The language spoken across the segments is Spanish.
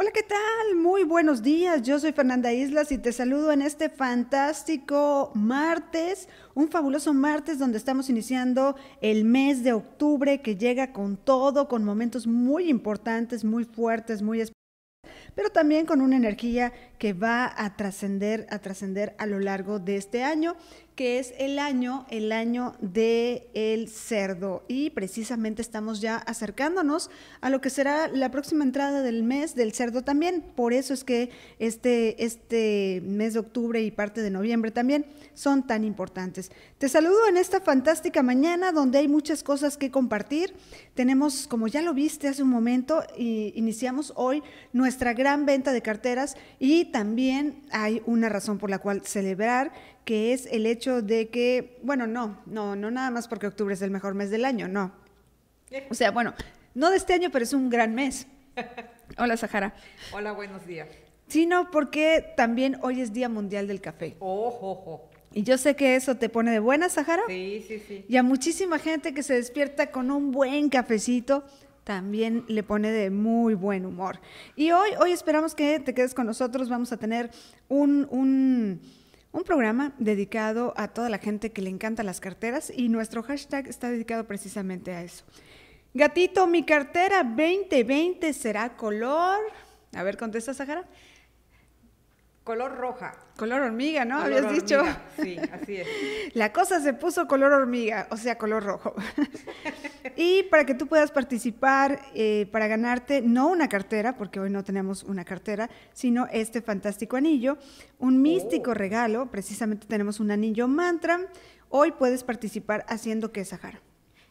Hola, ¿qué tal? Muy buenos días. Yo soy Fernanda Islas y te saludo en este fantástico martes, un fabuloso martes donde estamos iniciando el mes de octubre que llega con todo, con momentos muy importantes, muy fuertes, muy especiales pero también con una energía que va a trascender a trascender a lo largo de este año que es el año, el año del el cerdo. Y precisamente estamos ya acercándonos a lo que será la próxima entrada del mes del cerdo también. Por eso es que este, este mes de octubre y parte de noviembre también son tan importantes. Te saludo en esta fantástica mañana donde hay muchas cosas que compartir. Tenemos, como ya lo viste hace un momento, y iniciamos hoy nuestra gran venta de carteras y también hay una razón por la cual celebrar que es el hecho de que, bueno, no, no, no nada más porque octubre es el mejor mes del año, no. O sea, bueno, no de este año, pero es un gran mes. Hola, Sahara. Hola, buenos días. Sino porque también hoy es Día Mundial del Café. Ojo, ojo. Y yo sé que eso te pone de buena, Sahara. Sí, sí, sí. Y a muchísima gente que se despierta con un buen cafecito también le pone de muy buen humor. Y hoy, hoy esperamos que te quedes con nosotros. Vamos a tener un, un un programa dedicado a toda la gente que le encanta las carteras y nuestro hashtag está dedicado precisamente a eso. Gatito, mi cartera 2020 será color. A ver, contesta Sahara color roja. Color hormiga, ¿no? Habías dicho. Sí, así es. La cosa se puso color hormiga, o sea, color rojo. y para que tú puedas participar, eh, para ganarte no una cartera, porque hoy no tenemos una cartera, sino este fantástico anillo, un oh. místico regalo, precisamente tenemos un anillo mantra. Hoy puedes participar haciendo que Sahara.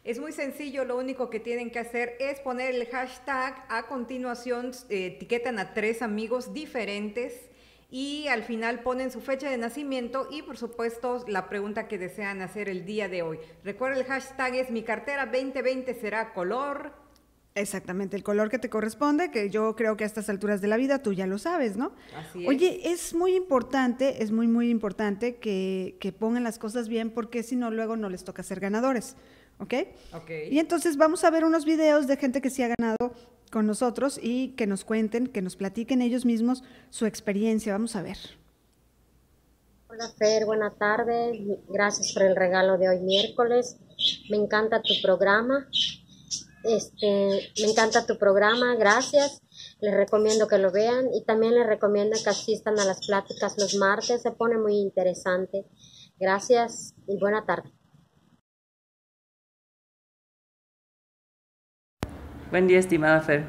Es muy sencillo, lo único que tienen que hacer es poner el hashtag, a continuación eh, etiquetan a tres amigos diferentes y al final ponen su fecha de nacimiento y por supuesto la pregunta que desean hacer el día de hoy. Recuerda el hashtag es mi cartera 2020 será color. Exactamente, el color que te corresponde, que yo creo que a estas alturas de la vida tú ya lo sabes, ¿no? Así es. Oye, es muy importante, es muy, muy importante que, pongan las cosas bien porque si no, luego no les toca ser ganadores. ¿ok? ¿ok? Y entonces vamos a ver unos videos de gente que sí ha ganado con nosotros y que nos cuenten, que nos platiquen ellos mismos su experiencia. Vamos a ver. Hola Fer, buena tarde. Gracias por el regalo de hoy miércoles. Me encanta tu programa. Este, me encanta tu programa, gracias. Les recomiendo que lo vean y también les recomiendo que asistan a las pláticas los martes, se pone muy interesante. Gracias y buena tarde. Buen día, estimada Fer.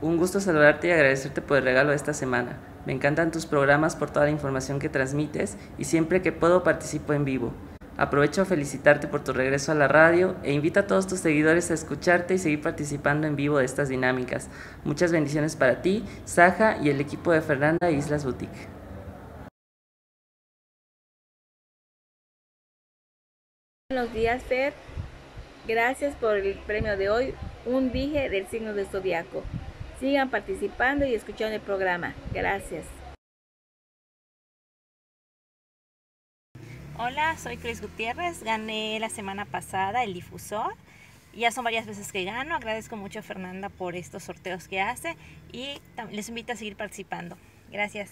Un gusto saludarte y agradecerte por el regalo de esta semana. Me encantan tus programas por toda la información que transmites y siempre que puedo participo en vivo. Aprovecho a felicitarte por tu regreso a la radio e invito a todos tus seguidores a escucharte y seguir participando en vivo de estas dinámicas. Muchas bendiciones para ti, Saja y el equipo de Fernanda Islas Boutique. Buenos días, Fer. Gracias por el premio de hoy un dije del signo del zodiaco. Sigan participando y escuchando el programa. Gracias. Hola, soy Cris Gutiérrez. Gané la semana pasada el difusor. Ya son varias veces que gano. Agradezco mucho a Fernanda por estos sorteos que hace y les invito a seguir participando. Gracias.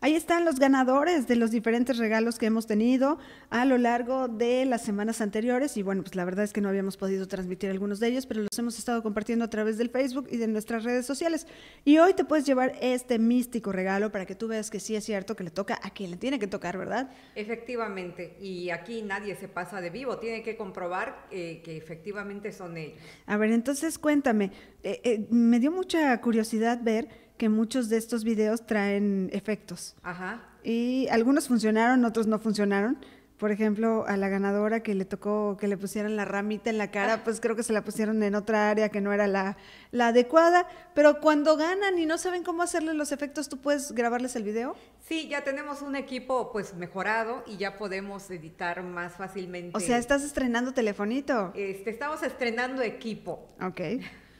Ahí están los ganadores de los diferentes regalos que hemos tenido a lo largo de las semanas anteriores y bueno, pues la verdad es que no habíamos podido transmitir algunos de ellos, pero los hemos estado compartiendo a través del Facebook y de nuestras redes sociales. Y hoy te puedes llevar este místico regalo para que tú veas que sí es cierto que le toca a quien le tiene que tocar, ¿verdad? Efectivamente, y aquí nadie se pasa de vivo, tiene que comprobar eh, que efectivamente son ellos. A ver, entonces cuéntame, eh, eh, me dio mucha curiosidad ver que muchos de estos videos traen efectos. Ajá. Y algunos funcionaron, otros no funcionaron. Por ejemplo, a la ganadora que le tocó que le pusieran la ramita en la cara, ah. pues creo que se la pusieron en otra área que no era la, la, adecuada. Pero cuando ganan y no saben cómo hacerle los efectos, ¿tú puedes grabarles el video? Sí, ya tenemos un equipo pues mejorado y ya podemos editar más fácilmente. O sea, estás estrenando telefonito. Este, estamos estrenando equipo. Ok.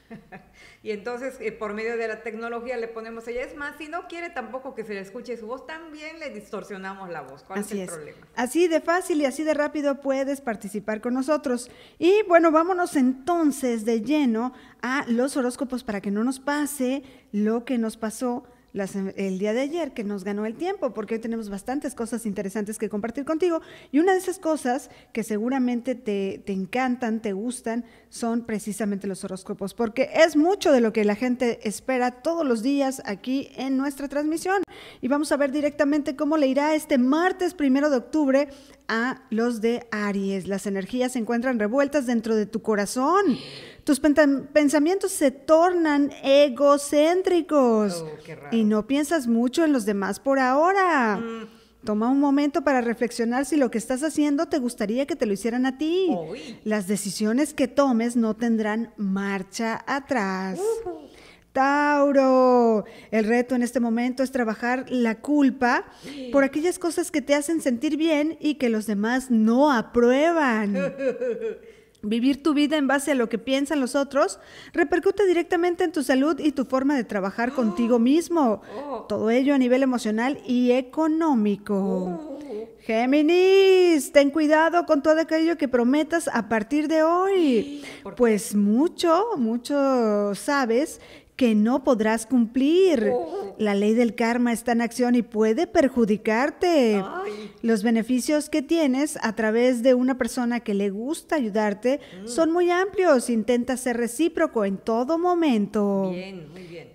y entonces, eh, por medio de la tecnología, le ponemos ella. Es más, si no quiere tampoco que se le escuche su voz, también le distorsionamos la voz. problema? Así de fácil y así de rápido puedes participar con nosotros. Y bueno, vámonos entonces de lleno a los horóscopos para que no nos pase lo que nos pasó Em, el día de ayer que nos ganó el tiempo, porque hoy tenemos bastantes cosas interesantes que compartir contigo. Y una de esas cosas que seguramente te, te encantan, te gustan, son precisamente los horóscopos, porque es mucho de lo que la gente espera todos los días aquí en nuestra transmisión. Y vamos a ver directamente cómo le irá este martes primero de octubre a los de Aries. Las energías se encuentran revueltas dentro de tu corazón. Tus pensamientos se tornan egocéntricos oh, y no piensas mucho en los demás por ahora. Mm. Toma un momento para reflexionar si lo que estás haciendo te gustaría que te lo hicieran a ti. Las decisiones que tomes no tendrán marcha atrás. Tauro, el reto en este momento es trabajar la culpa por aquellas cosas que te hacen sentir bien y que los demás no aprueban. Vivir tu vida en base a lo que piensan los otros repercute directamente en tu salud y tu forma de trabajar contigo mismo. Oh. Todo ello a nivel emocional y económico. Oh. Géminis, ten cuidado con todo aquello que prometas a partir de hoy. Pues mucho, mucho sabes que no podrás cumplir. Oh. La ley del karma está en acción y puede perjudicarte. Los beneficios que tienes a través de una persona que le gusta ayudarte mm. son muy amplios. Intenta ser recíproco en todo momento.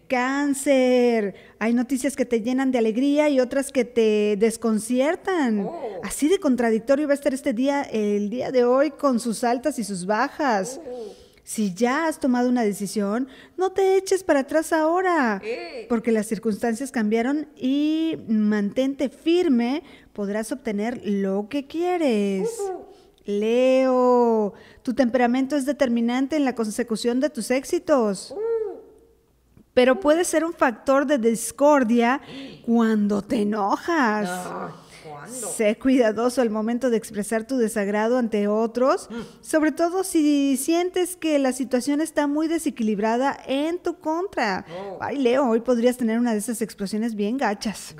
Cáncer. Hay noticias que te llenan de alegría y otras que te desconciertan. Oh. Así de contradictorio va a estar este día, el día de hoy, con sus altas y sus bajas. Oh. Si ya has tomado una decisión, no te eches para atrás ahora, eh. porque las circunstancias cambiaron y mantente firme, podrás obtener lo que quieres. Leo, tu temperamento es determinante en la consecución de tus éxitos pero puede ser un factor de discordia cuando te enojas. Ah, sé cuidadoso al momento de expresar tu desagrado ante otros, mm. sobre todo si sientes que la situación está muy desequilibrada en tu contra. Oh. Ay, Leo, hoy podrías tener una de esas explosiones bien gachas.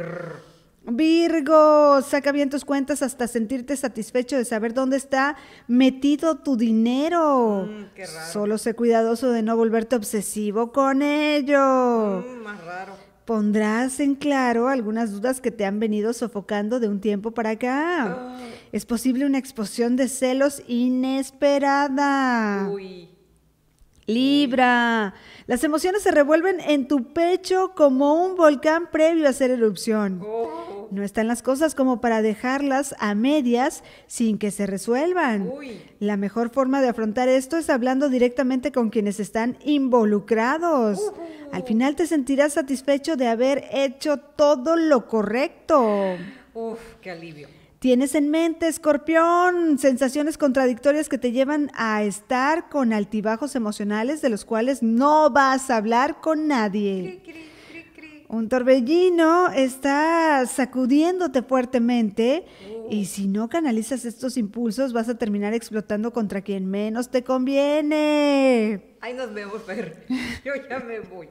Virgo, saca bien tus cuentas hasta sentirte satisfecho de saber dónde está metido tu dinero. Mm, Solo sé cuidadoso de no volverte obsesivo con ello. Mm, más raro. Pondrás en claro algunas dudas que te han venido sofocando de un tiempo para acá. Ah. Es posible una explosión de celos inesperada. Libra, las emociones se revuelven en tu pecho como un volcán previo a hacer erupción. Oh no están las cosas como para dejarlas a medias sin que se resuelvan. La mejor forma de afrontar esto es hablando directamente con quienes están involucrados. Al final te sentirás satisfecho de haber hecho todo lo correcto. Uf, qué alivio. Tienes en mente, escorpión, sensaciones contradictorias que te llevan a estar con altibajos emocionales de los cuales no vas a hablar con nadie. ¿Qué, un torbellino está sacudiéndote fuertemente y oh. si no canalizas estos impulsos vas a terminar explotando contra quien menos te conviene. Ahí nos vemos, Fer. Yo ya me voy.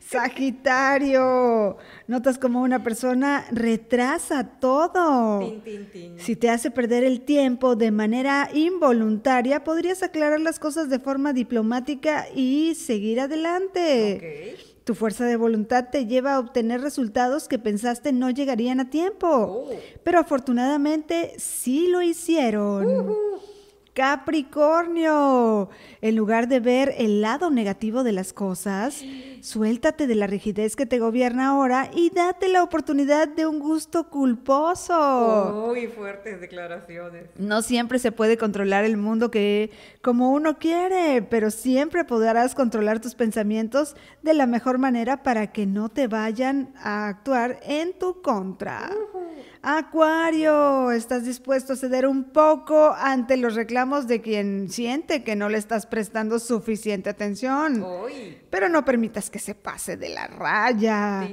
Sagitario, notas como una persona retrasa todo. Si te hace perder el tiempo de manera involuntaria, podrías aclarar las cosas de forma diplomática y seguir adelante. Okay. Tu fuerza de voluntad te lleva a obtener resultados que pensaste no llegarían a tiempo. Oh. Pero afortunadamente sí lo hicieron. Uh-huh. Capricornio, en lugar de ver el lado negativo de las cosas, Suéltate de la rigidez que te gobierna ahora y date la oportunidad de un gusto culposo. Muy fuertes declaraciones. No siempre se puede controlar el mundo que como uno quiere, pero siempre podrás controlar tus pensamientos de la mejor manera para que no te vayan a actuar en tu contra. Acuario, ¿estás dispuesto a ceder un poco ante los reclamos de quien siente que no le estás prestando suficiente atención? Uy pero no permitas que se pase de la raya.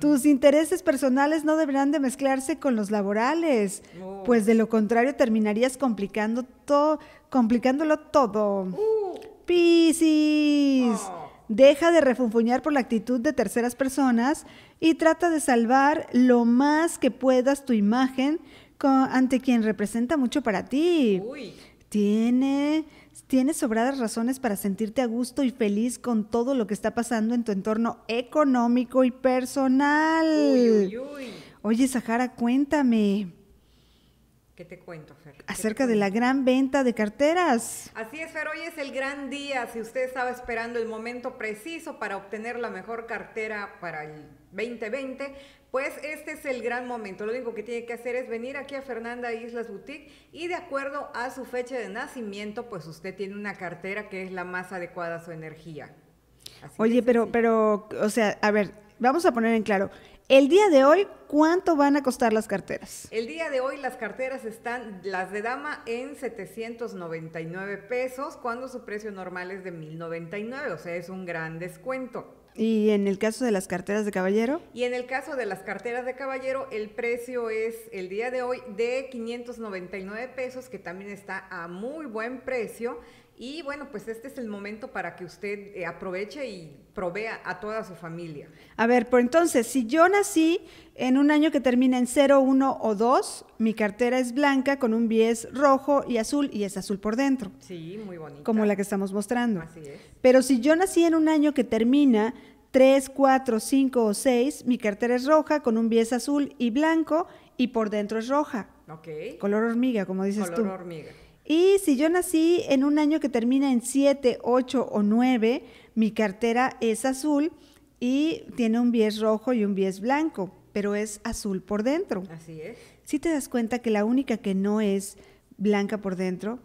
Tus intereses personales no deberán de mezclarse con los laborales, oh. pues de lo contrario terminarías complicando todo, complicándolo todo. Uh. Piscis. Oh. Deja de refunfuñar por la actitud de terceras personas y trata de salvar lo más que puedas tu imagen ante quien representa mucho para ti. Uy. Tiene Tienes sobradas razones para sentirte a gusto y feliz con todo lo que está pasando en tu entorno económico y personal. Oye, Sahara, cuéntame. ¿Qué te cuento, Fer? Acerca de la gran venta de carteras. Así es, Fer, hoy es el gran día. Si usted estaba esperando el momento preciso para obtener la mejor cartera para el 2020, pues este es el gran momento. Lo único que tiene que hacer es venir aquí a Fernanda Islas Boutique y de acuerdo a su fecha de nacimiento, pues usted tiene una cartera que es la más adecuada a su energía. Oye, pero, pero, o sea, a ver, vamos a poner en claro. El día de hoy, ¿cuánto van a costar las carteras? El día de hoy las carteras están, las de dama, en 799 pesos, cuando su precio normal es de 1099, o sea, es un gran descuento. ¿Y en el caso de las carteras de caballero? Y en el caso de las carteras de caballero, el precio es el día de hoy de 599 pesos, que también está a muy buen precio. Y bueno, pues este es el momento para que usted eh, aproveche y provea a toda su familia. A ver, por entonces, si yo nací en un año que termina en 0, 1 o 2, mi cartera es blanca con un bies rojo y azul y es azul por dentro. Sí, muy bonita. Como la que estamos mostrando. Así es. Pero si yo nací en un año que termina 3, 4, 5 o 6, mi cartera es roja con un bies azul y blanco y por dentro es roja. Ok. Color hormiga, como dices tú. Color hormiga. Y si yo nací en un año que termina en 7, 8 o 9, mi cartera es azul y tiene un bies rojo y un bies blanco, pero es azul por dentro. Así es. Si te das cuenta que la única que no es blanca por dentro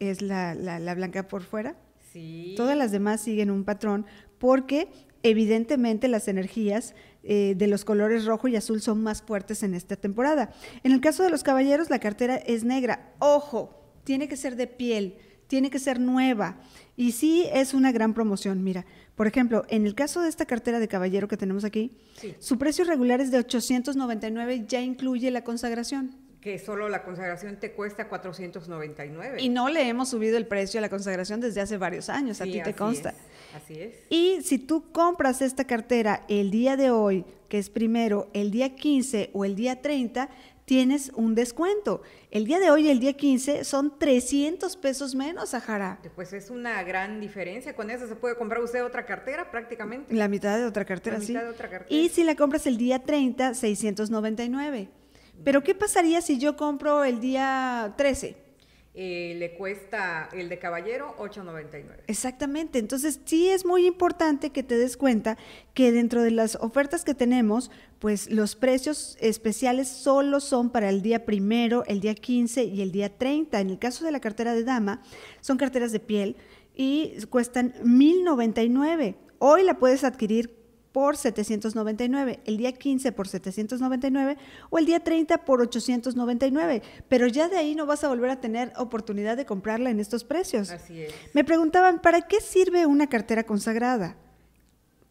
es la, blanca por fuera. Sí. Todas las demás siguen un patrón porque evidentemente las energías eh, de los colores rojo y azul son más fuertes en esta temporada. En el caso de los caballeros, la cartera es negra. Ojo, tiene que ser de piel, tiene que ser nueva. Y sí es una gran promoción, mira. Por ejemplo, en el caso de esta cartera de caballero que tenemos aquí, su precio regular es de 899 ya incluye la consagración que solo la consagración te cuesta 499. Y no le hemos subido el precio a la consagración desde hace varios años, a ti te consta. así es. Y si tú compras esta cartera el día de hoy, que es primero, el día 15 o el día 30, tienes un descuento. El día de hoy y el día 15 son 300 pesos menos, Sahara. Eh, pues es una gran diferencia. Con eso se puede comprar usted otra cartera prácticamente. La mitad de otra cartera, la Mitad de otra cartera. Y si la compras el día 30, 699. Pero ¿qué pasaría si yo compro el día 13? Eh, le cuesta el de caballero 8.99. Exactamente, entonces sí es muy importante que te des cuenta que dentro de las ofertas que tenemos, pues los precios especiales solo son para el día primero, el día 15 y el día 30. En el caso de la cartera de dama, son carteras de piel y cuestan 1.099. Hoy la puedes adquirir por 799, el día 15 por 799 o el día 30 por 899, pero ya de ahí no vas a volver a tener oportunidad de comprarla en estos precios. Me preguntaban, ¿para qué sirve una cartera consagrada?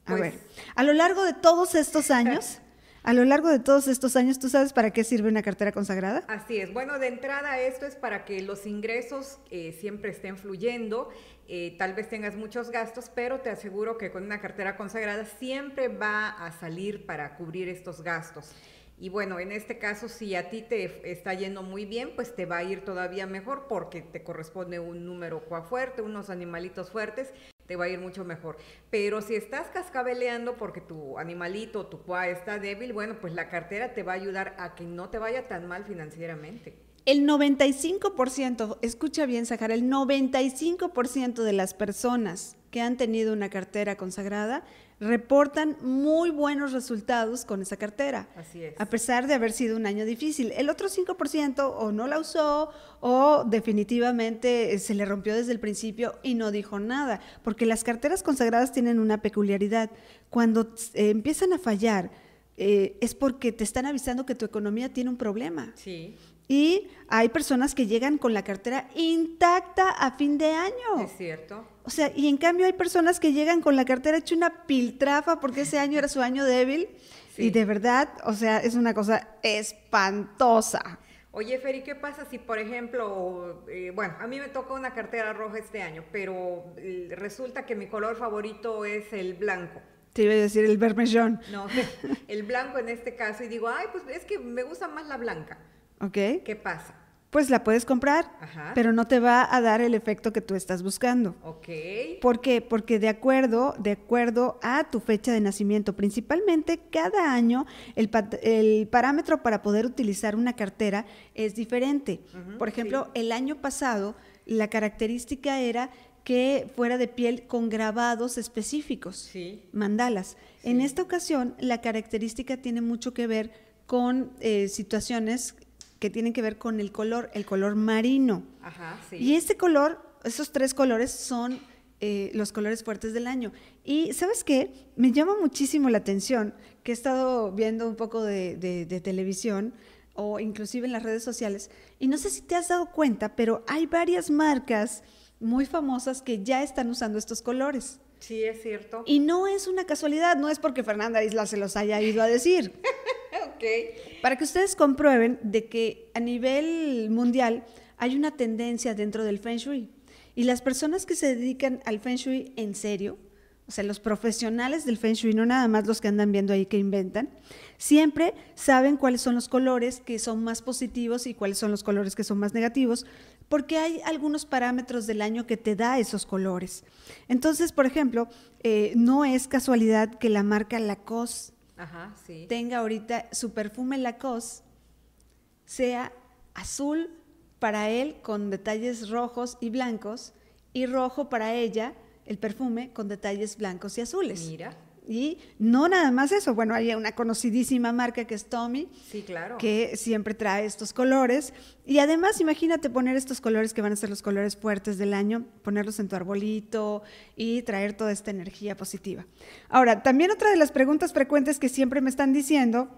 A pues ver, a lo largo de todos estos años a lo largo de todos estos años, ¿tú sabes para qué sirve una cartera consagrada? Así es. Bueno, de entrada esto es para que los ingresos eh, siempre estén fluyendo. Eh, tal vez tengas muchos gastos, pero te aseguro que con una cartera consagrada siempre va a salir para cubrir estos gastos. Y bueno, en este caso, si a ti te está yendo muy bien, pues te va a ir todavía mejor porque te corresponde un número fuerte, unos animalitos fuertes te va a ir mucho mejor. Pero si estás cascabeleando porque tu animalito, tu cuá está débil, bueno, pues la cartera te va a ayudar a que no te vaya tan mal financieramente. El 95%, escucha bien, Sahara, el 95% de las personas que han tenido una cartera consagrada reportan muy buenos resultados con esa cartera. Así es. A pesar de haber sido un año difícil. El otro 5% o no la usó o definitivamente eh, se le rompió desde el principio y no dijo nada. Porque las carteras consagradas tienen una peculiaridad. Cuando eh, empiezan a fallar, eh, es porque te están avisando que tu economía tiene un problema. Sí. Y hay personas que llegan con la cartera intacta a fin de año. Es cierto. O sea, y en cambio hay personas que llegan con la cartera hecha una piltrafa porque ese año era su año débil. Y de verdad, o sea, es una cosa espantosa. Oye, Feri, ¿qué pasa si, por ejemplo, eh, bueno, a mí me toca una cartera roja este año, pero eh, resulta que mi color favorito es el blanco? Te iba a decir el vermellón. No, el blanco en este caso, y digo, ay, pues es que me gusta más la blanca. ¿Qué pasa? Pues la puedes comprar, pero no te va a dar el efecto que tú estás buscando. ¿Por qué? Porque de acuerdo, de acuerdo a tu fecha de nacimiento, principalmente cada año el, parámetro para poder utilizar una cartera es diferente. Por ejemplo, el año pasado la característica era que fuera de piel con grabados específicos, mandalas. En esta ocasión, la característica tiene mucho que ver con eh, situaciones que tienen que ver con el color, el color marino. Ajá, sí. Y este color, esos tres colores son eh, los colores fuertes del año. Y sabes qué, me llama muchísimo la atención que he estado viendo un poco de, de televisión o inclusive en las redes sociales, y no sé si te has dado cuenta, pero hay varias marcas muy famosas que ya están usando estos colores. Sí, es cierto. Y no es una casualidad, no es porque Fernanda Isla se los haya ido a decir. Para que ustedes comprueben de que a nivel mundial hay una tendencia dentro del Feng Shui. Y las personas que se dedican al Feng Shui en serio, o sea, los profesionales del Feng Shui, no nada más los que andan viendo ahí que inventan, siempre saben cuáles son los colores que son más positivos y cuáles son los colores que son más negativos, porque hay algunos parámetros del año que te da esos colores. Entonces, por ejemplo, eh, no es casualidad que la marca Lacoste Ajá, sí. tenga ahorita su perfume Lacoste sea azul para él con detalles rojos y blancos y rojo para ella el perfume con detalles blancos y azules. Mira. Y no nada más eso, bueno, hay una conocidísima marca que es Tommy, claro. que siempre trae estos colores. Y además, imagínate poner estos colores que van a ser los colores fuertes del año, ponerlos en tu arbolito y traer toda esta energía positiva. Ahora, también otra de las preguntas frecuentes que siempre me están diciendo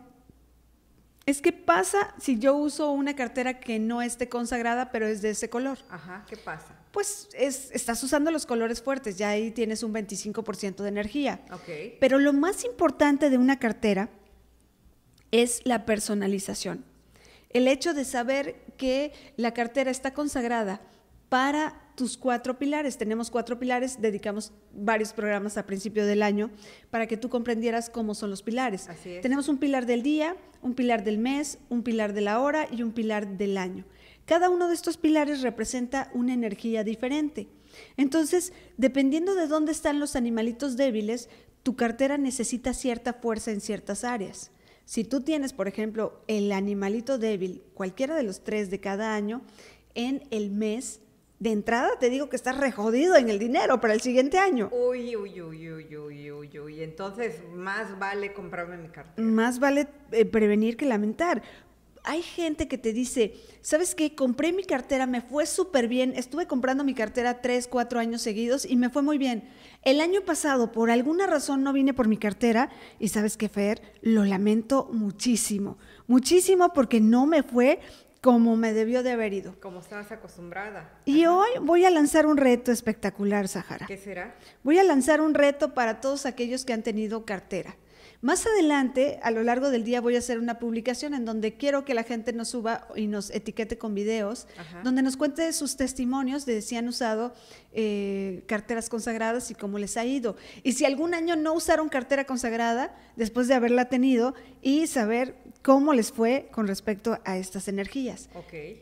es qué pasa si yo uso una cartera que no esté consagrada, pero es de ese color. Ajá, ¿qué pasa? pues estás usando los colores fuertes, ya ahí tienes un 25% de energía. Pero lo más importante de una cartera es la personalización. El hecho de saber que la cartera está consagrada para tus cuatro pilares. Tenemos cuatro pilares, dedicamos varios programas a principio del año para que tú comprendieras cómo son los pilares. Tenemos un pilar del día, un pilar del mes, un pilar de la hora y un pilar del año. Cada uno de estos pilares representa una energía diferente. Entonces, dependiendo de dónde están los animalitos débiles, tu cartera necesita cierta fuerza en ciertas áreas. Si tú tienes, por ejemplo, el animalito débil, cualquiera de los tres de cada año, en el mes, de entrada te digo que estás rejodido en el dinero para el siguiente año. Uy, uy, uy, uy, uy, uy, uy. Entonces, más vale comprarme mi cartera. Más vale eh, prevenir que lamentar. Hay gente que te dice, ¿sabes qué? Compré mi cartera, me fue súper bien, estuve comprando mi cartera tres, cuatro años seguidos y me fue muy bien. El año pasado, por alguna razón, no vine por mi cartera y sabes qué, Fer, lo lamento muchísimo, muchísimo porque no me fue como me debió de haber ido. Como estabas acostumbrada. Y hoy voy a lanzar un reto espectacular, Sahara. ¿Qué será? Voy a lanzar un reto para todos aquellos que han tenido cartera. Más adelante, a lo largo del día, voy a hacer una publicación en donde quiero que la gente nos suba y nos etiquete con videos, donde nos cuente sus testimonios de si han usado eh, carteras consagradas y cómo les ha ido. Y si algún año no usaron cartera consagrada, después de haberla tenido, y saber cómo les fue con respecto a estas energías.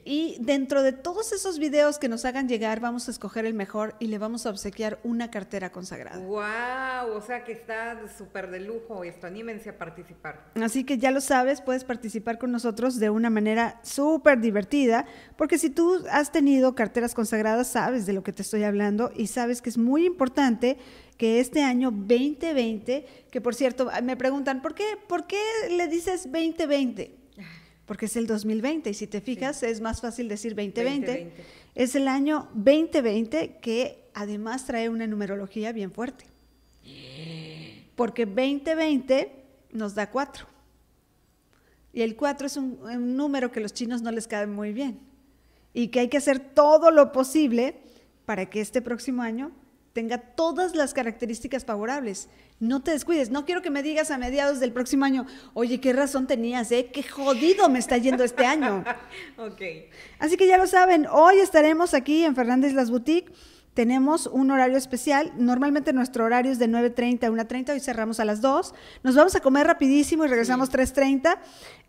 Y dentro de todos esos videos que nos hagan llegar, vamos a escoger el mejor y le vamos a obsequiar una cartera consagrada. ¡Wow! O sea que está súper de lujo esto. Anímense a participar. Así que ya lo sabes, puedes participar con nosotros de una manera súper divertida, porque si tú has tenido carteras consagradas, sabes de lo que te estoy hablando y sabes que es muy importante que este año 2020, que por cierto, ah, me preguntan, ¿por qué, ¿por qué le dices 2020? Porque es el 2020 y si te fijas es más fácil decir 2020. Es el año 2020 que además trae una numerología bien fuerte. Porque 2020 nos da 4. Y el 4 es un, número que los chinos no les cae muy bien. Y que hay que hacer todo lo posible para que este próximo año tenga todas las características favorables. No te descuides. No quiero que me digas a mediados del próximo año, oye, qué razón tenías, ¿eh? Qué jodido me está yendo este año. ok. Así que ya lo saben, hoy estaremos aquí en Fernández Las Boutique tenemos un horario especial. Normalmente nuestro horario es de 9.30 a 1.30, hoy cerramos a las 2. Nos vamos a comer rapidísimo y regresamos 3.30.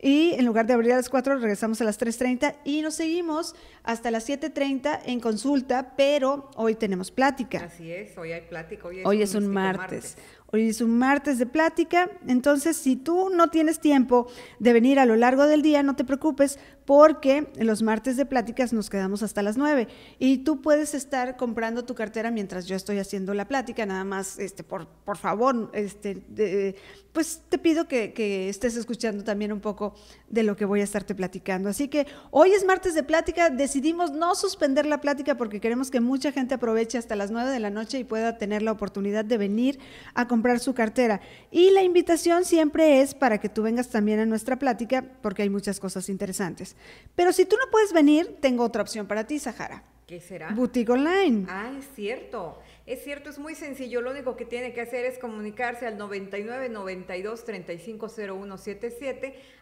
Y en lugar de abrir a las 4, regresamos a las 3.30 y nos seguimos hasta las 7.30 en consulta, pero hoy tenemos plática. Así es, hoy hay plática. Hoy es un, martes. Hoy es un martes de plática. Entonces, si tú no tienes tiempo de venir a lo largo del día, no te preocupes porque los martes de pláticas nos quedamos hasta las 9 y tú puedes estar comprando tu cartera mientras yo estoy haciendo la plática, nada más, este, por, favor, este, pues te pido que, que, estés escuchando también un poco de lo que voy a estarte platicando. Así que hoy es martes de plática, decidimos no suspender la plática porque queremos que mucha gente aproveche hasta las 9 de la noche y pueda tener la oportunidad de venir a comprar su cartera. Y la invitación siempre es para que tú vengas también a nuestra plática porque hay muchas cosas interesantes. Pero si tú no puedes venir, tengo otra opción para ti, Sahara. ¿Qué será? Boutique online. Ah, es cierto. Es cierto, es muy sencillo. Lo único que tiene que hacer es comunicarse al 99 92 35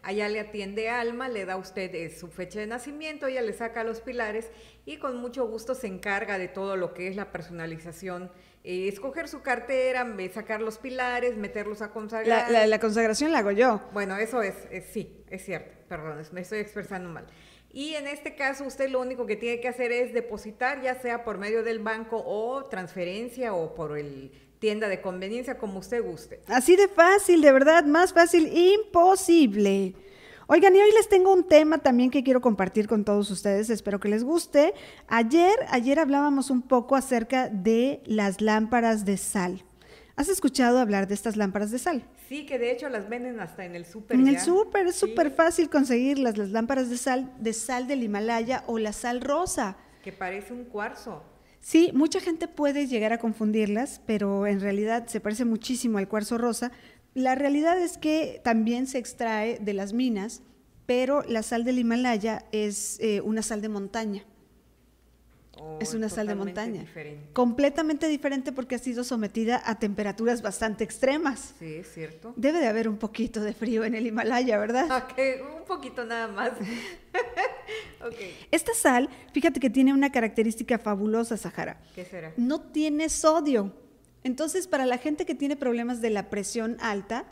Allá le atiende Alma, le da usted eh, su fecha de nacimiento, ella le saca los pilares y con mucho gusto se encarga de todo lo que es la personalización. Eh, escoger su cartera, sacar los pilares, meterlos a consagrar. La, consagración la hago yo. Bueno, eso es sí, es cierto perdón, me estoy expresando mal. Y en este caso usted lo único que tiene que hacer es depositar, ya sea por medio del banco o transferencia o por el tienda de conveniencia, como usted guste. Así de fácil, de verdad, más fácil, imposible. Oigan, y hoy les tengo un tema también que quiero compartir con todos ustedes, espero que les guste. Ayer, ayer hablábamos un poco acerca de las lámparas de sal. ¿Has escuchado hablar de estas lámparas de sal? Sí, que de hecho las venden hasta en el súper. En el súper, es súper fácil conseguirlas, las lámparas de sal, de sal del Himalaya o la sal rosa. Que parece un cuarzo. Sí, mucha gente puede llegar a confundirlas, pero en realidad se parece muchísimo al cuarzo rosa. La realidad es que también se extrae de las minas, pero la sal del Himalaya es eh, una sal de montaña. Oh, es una sal de montaña. Completamente diferente porque ha sido sometida a temperaturas bastante extremas. Sí, es cierto. Debe de haber un poquito de frío en el Himalaya, ¿verdad? un poquito nada más. Esta sal, fíjate que tiene una característica fabulosa, Sahara. ¿Qué será? No tiene sodio. Entonces, para la gente que tiene problemas de la presión alta,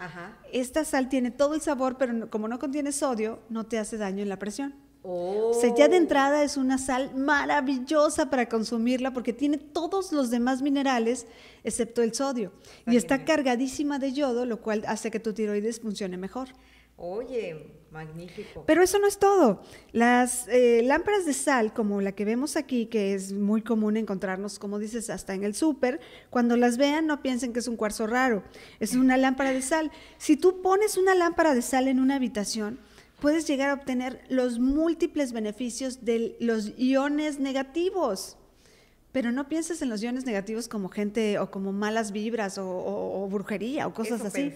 esta sal tiene todo el sabor, pero como no contiene sodio, no te hace daño en la presión. Oh. O sea, ya de entrada es una sal maravillosa para consumirla porque tiene todos los demás minerales excepto el sodio. y está eh. cargadísima de yodo, lo cual hace que tu tiroides funcione mejor. Oye, magnífico. Pero eso no es todo. Las eh, lámparas de sal, como la que vemos aquí, que es muy común encontrarnos, como dices, hasta en el súper, cuando las vean no piensen que es un cuarzo raro, es una lámpara de sal. Si tú pones una lámpara de sal en una habitación, puedes llegar a obtener los múltiples beneficios de los iones negativos. Pero no pienses en los iones negativos como gente o como malas vibras o, o, o brujería o cosas así.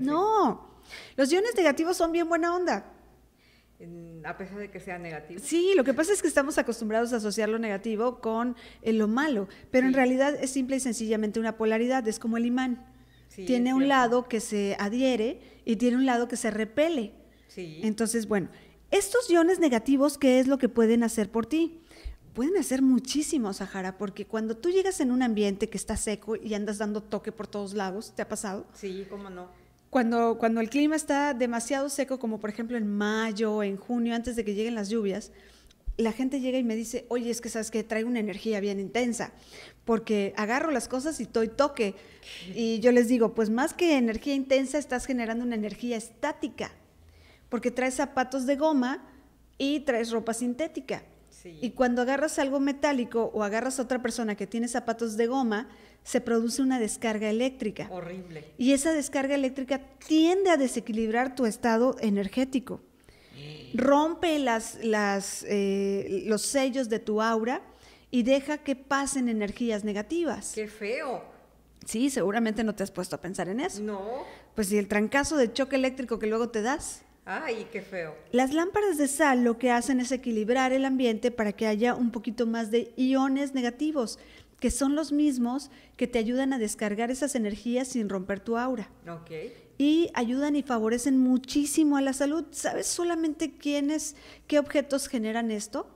No, los iones negativos son bien buena onda. A pesar de que sean negativos. Sí, lo que pasa es que estamos acostumbrados a asociar lo negativo con eh, lo malo, pero en realidad es simple y sencillamente una polaridad, es como el imán. tiene un lado que se adhiere y tiene un lado que se repele. Entonces, bueno, estos iones negativos, ¿qué es lo que pueden hacer por ti? Pueden hacer muchísimo, Sahara, porque cuando tú llegas en un ambiente que está seco y andas dando toque por todos lados, ¿te ha pasado? Sí, cómo no. Cuando, cuando el clima está demasiado seco, como por ejemplo en mayo, en junio, antes de que lleguen las lluvias, la gente llega y me dice, oye, es que sabes que trae una energía bien intensa, porque agarro las cosas y doy toque. Y yo les digo, pues más que energía intensa, estás generando una energía estática porque traes zapatos de goma y traes ropa sintética. Y cuando agarras algo metálico o agarras a otra persona que tiene zapatos de goma, se produce una descarga eléctrica. Horrible. Y esa descarga eléctrica tiende a desequilibrar tu estado energético. Rompe las, las, eh, los sellos de tu aura y deja que pasen energías negativas. ¡Qué feo! Sí, seguramente no te has puesto a pensar en eso. No. Pues y el trancazo de choque eléctrico que luego te das. Ay, qué feo. Las lámparas de sal lo que hacen es equilibrar el ambiente para que haya un poquito más de iones negativos, que son los mismos que te ayudan a descargar esas energías sin romper tu aura. Okay. Y ayudan y favorecen muchísimo a la salud. ¿Sabes solamente quiénes, qué objetos generan esto?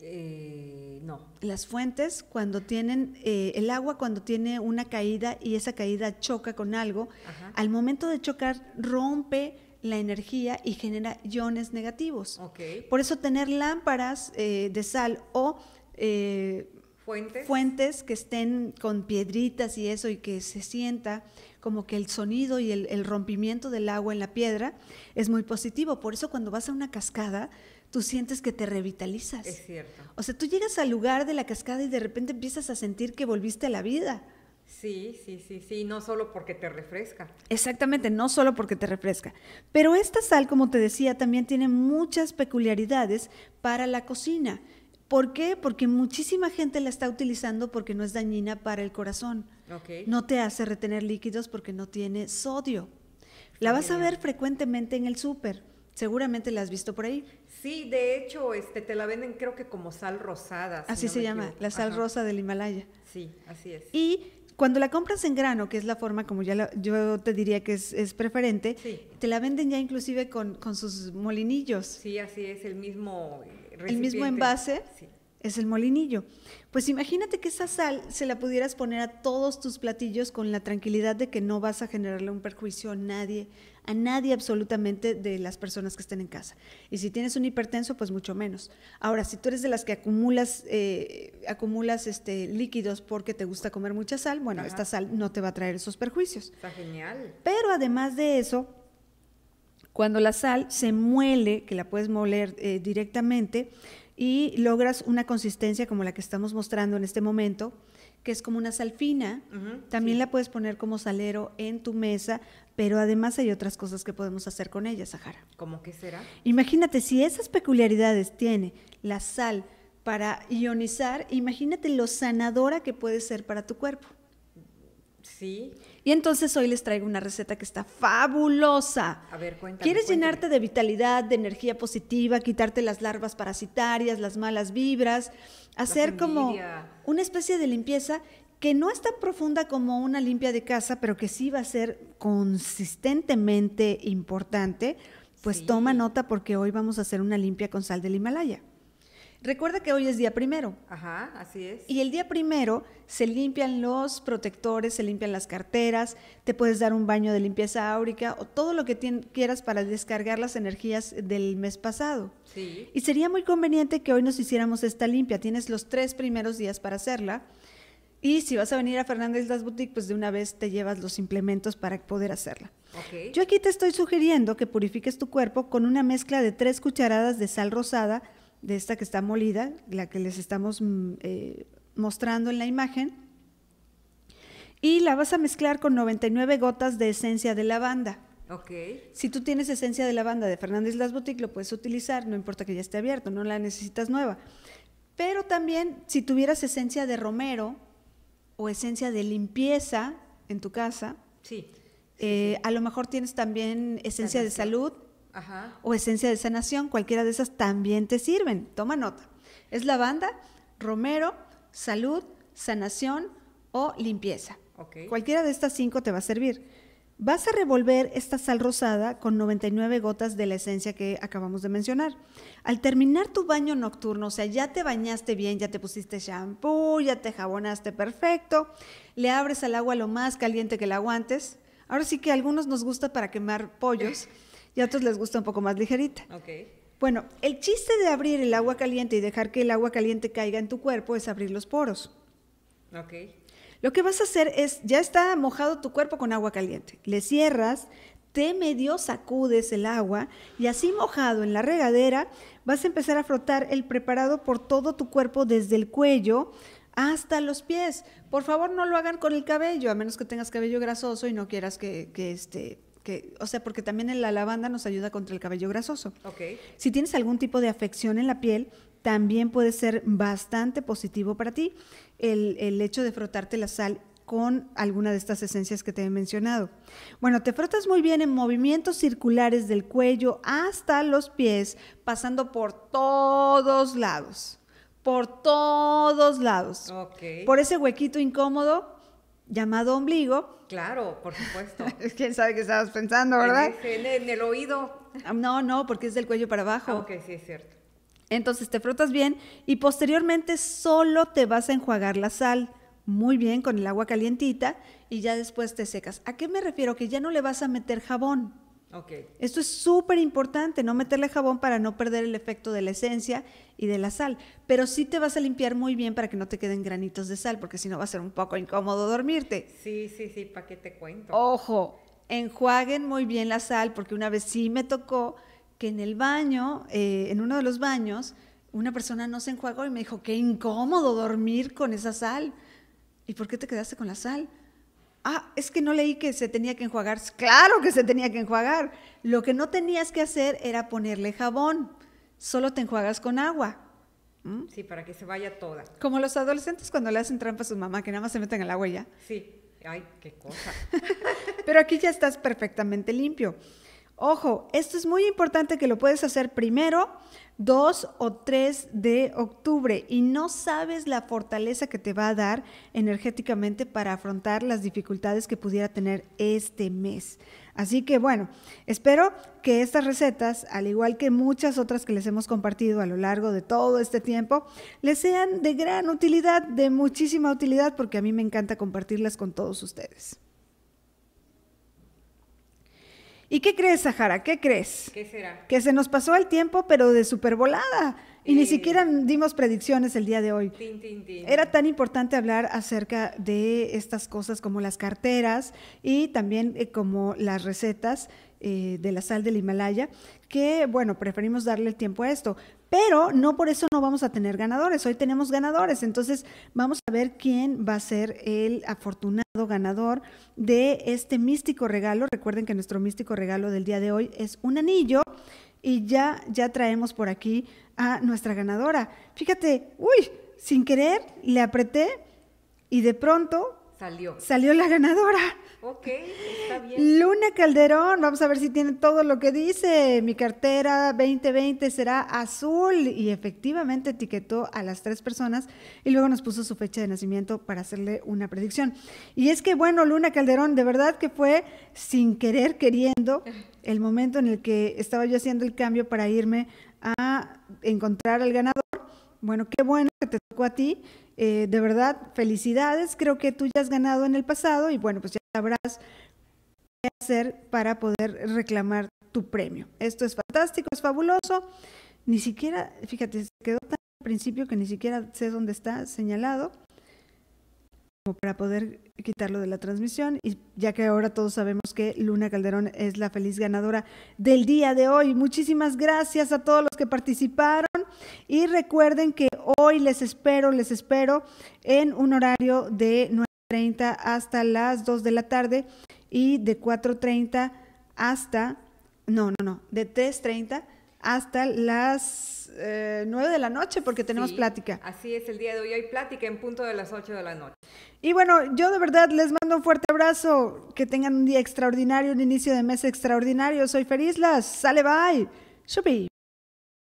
Eh, no. Las fuentes, cuando tienen, eh, el agua cuando tiene una caída y esa caída choca con algo, al momento de chocar rompe la energía y genera iones negativos. Por eso tener lámparas eh, de sal o eh, ¿Fuentes? que estén con piedritas y eso y que se sienta como que el sonido y el, el, rompimiento del agua en la piedra es muy positivo. Por eso cuando vas a una cascada, tú sientes que te revitalizas. Es cierto. O sea, tú llegas al lugar de la cascada y de repente empiezas a sentir que volviste a la vida. Sí, sí, sí, sí, no solo porque te refresca. Exactamente, no solo porque te refresca. Pero esta sal, como te decía, también tiene muchas peculiaridades para la cocina. ¿Por qué? Porque muchísima gente la está utilizando porque no es dañina para el corazón. Okay. No te hace retener líquidos porque no tiene sodio. La vas a ver frecuentemente en el súper. Seguramente la has visto por ahí. Sí, de hecho, este, te la venden creo que como sal rosada. así se llama, la sal rosa del Himalaya. Sí, así es. Y cuando la compras en grano, que es la forma como ya yo te diría que es, preferente, te la venden ya inclusive con, sus molinillos. Sí, así es, el mismo recipiente. El mismo envase es el molinillo. Pues imagínate que esa sal se la pudieras poner a todos tus platillos con la tranquilidad de que no vas a generarle un perjuicio a nadie, a nadie absolutamente de las personas que estén en casa. Y si tienes un hipertenso, pues mucho menos. Ahora, si tú eres de las que acumulas, eh, acumulas este, líquidos porque te gusta comer mucha sal, bueno, esta sal no te va a traer esos perjuicios. Está genial. Pero además de eso, cuando la sal se muele, que la puedes moler eh, directamente, y logras una consistencia como la que estamos mostrando en este momento, que es como una salfina. fina, También la puedes poner como salero en tu mesa, pero además hay otras cosas que podemos hacer con ella, Sahara. ¿Cómo que será? Imagínate, si esas peculiaridades tiene la sal para ionizar, imagínate lo sanadora que puede ser para tu cuerpo. Sí. Y entonces hoy les traigo una receta que está fabulosa. A ver, cuéntame. ¿Quieres llenarte de vitalidad, de energía positiva, quitarte las larvas parasitarias, las malas vibras, hacer como una especie de limpieza que no es tan profunda como una limpia de casa, pero que sí va a ser consistentemente importante? Pues toma nota porque hoy vamos a hacer una limpia con sal del Himalaya. Recuerda que hoy es día primero. Ajá, así es. Y el día primero se limpian los protectores, se limpian las carteras, te puedes dar un baño de limpieza áurica o todo lo que quieras para descargar las energías del mes pasado. Sí. Y sería muy conveniente que hoy nos hiciéramos esta limpia. Tienes los tres primeros días para hacerla. Y si vas a venir a Fernández Las Boutique, pues de una vez te llevas los implementos para poder hacerla. Okay. Yo aquí te estoy sugiriendo que purifiques tu cuerpo con una mezcla de tres cucharadas de sal rosada de esta que está molida, la que les estamos mm, eh, mostrando en la imagen, y la vas a mezclar con 99 gotas de esencia de lavanda. Okay. Si tú tienes esencia de lavanda de Fernández Las Boutique, lo puedes utilizar, no importa que ya esté abierto, no la necesitas nueva. Pero también, si tuvieras esencia de romero o esencia de limpieza en tu casa, eh, a lo mejor tienes también esencia de salud o esencia de sanación, cualquiera de esas también te sirven. Toma nota. Es lavanda, romero, salud, sanación o limpieza. Cualquiera de estas cinco te va a servir. Vas a revolver esta sal rosada con 99 gotas de la esencia que acabamos de mencionar. Al terminar tu baño nocturno, o sea, ya te bañaste bien, ya te pusiste shampoo, ya te jabonaste perfecto, le abres al agua lo más caliente que la aguantes. Ahora sí que a algunos nos gusta para quemar pollos. y a otros les gusta un poco más ligerita. Okay. Bueno, el chiste de abrir el agua caliente y dejar que el agua caliente caiga en tu cuerpo es abrir los poros. Lo que vas a hacer es, ya está mojado tu cuerpo con agua caliente, le cierras, te medio sacudes el agua y así mojado en la regadera vas a empezar a frotar el preparado por todo tu cuerpo desde el cuello hasta los pies. Por favor, no lo hagan con el cabello, a menos que tengas cabello grasoso y no quieras que, que este, o sea, porque también la lavanda nos ayuda contra el cabello grasoso. Si tienes algún tipo de afección en la piel, también puede ser bastante positivo para ti el, hecho de frotarte la sal con alguna de estas esencias que te he mencionado. Bueno, te frotas muy bien en movimientos circulares del cuello hasta los pies, pasando por todos lados, por todos lados. Por ese huequito incómodo llamado ombligo. Claro, por supuesto. ¿Quién sabe qué estabas pensando, verdad? En, el oído. Ah, no, no, porque es del cuello para abajo. Ah, ok, sí, es cierto. Entonces te frotas bien y posteriormente solo te vas a enjuagar la sal muy bien con el agua calientita y ya después te secas. ¿A qué me refiero? Que ya no le vas a meter jabón. Esto es súper importante, no meterle jabón para no perder el efecto de la esencia y de la sal, pero sí te vas a limpiar muy bien para que no te queden granitos de sal, porque si no va a ser un poco incómodo dormirte. Sí, sí, sí, ¿para qué te cuento? Ojo, enjuaguen muy bien la sal, porque una vez sí me tocó que en el baño, eh, en uno de los baños, una persona no se enjuagó y me dijo, qué incómodo dormir con esa sal. ¿Y por qué te quedaste con la sal? ah, es que no leí que se tenía que enjuagar. Claro que se tenía que enjuagar. Lo que no tenías que hacer era ponerle jabón. Solo te enjuagas con agua. ¿Mm? Sí, para que se vaya toda. Como los adolescentes cuando le hacen trampa a su mamá, que nada más se meten al agua y ya. Sí. Ay, qué cosa. Pero aquí ya estás perfectamente limpio. Ojo, esto es muy importante que lo puedes hacer primero 2 o 3 de octubre y no sabes la fortaleza que te va a dar energéticamente para afrontar las dificultades que pudiera tener este mes. Así que bueno, espero que estas recetas, al igual que muchas otras que les hemos compartido a lo largo de todo este tiempo, les sean de gran utilidad, de muchísima utilidad, porque a mí me encanta compartirlas con todos ustedes. ¿Y qué crees, Sahara? ¿Qué crees? ¿Qué será? Que se nos pasó el tiempo, pero de volada. Y ni siquiera dimos predicciones el día de hoy. Era tan importante hablar acerca de estas cosas como las carteras y también eh, como las recetas eh, de la sal del Himalaya, que bueno, preferimos darle el tiempo a esto. Pero no por eso no vamos a tener ganadores. Hoy tenemos ganadores. Entonces vamos a ver quién va a ser el afortunado ganador de este místico regalo. Recuerden que nuestro místico regalo del día de hoy es un anillo. Y ya, ya traemos por aquí a nuestra ganadora. Fíjate, uy, sin querer le apreté y de pronto Salió. Salió la ganadora. Ok, está bien. Luna Calderón, vamos a ver si tiene todo lo que dice. Mi cartera 2020 será azul. Y efectivamente etiquetó a las tres personas y luego nos puso su fecha de nacimiento para hacerle una predicción. Y es que, bueno, Luna Calderón, de verdad que fue sin querer, queriendo, el momento en el que estaba yo haciendo el cambio para irme a encontrar al ganador bueno, qué bueno que te tocó a ti. Eh, de verdad, felicidades. Creo que tú ya has ganado en el pasado y bueno, pues ya sabrás qué hacer para poder reclamar tu premio. Esto es fantástico, es fabuloso. Ni siquiera, fíjate, se quedó tan al principio que ni siquiera sé dónde está señalado para poder quitarlo de la transmisión. Y ya que ahora todos sabemos que Luna Calderón es la feliz ganadora del día de hoy. Muchísimas gracias a todos los que participaron. Y recuerden que hoy les espero, les espero en un horario de 9.30 hasta las 2 de la tarde y de 4.30 hasta, no, no, no, de 3.30 hasta las 9 eh, de la noche porque tenemos plática. Así es, el día de hoy hay plática en punto de las 8 de la noche. Y bueno, yo de verdad les mando un fuerte abrazo, que tengan un día extraordinario, un inicio de mes extraordinario. Soy Ferizlas, sale bye, chupi.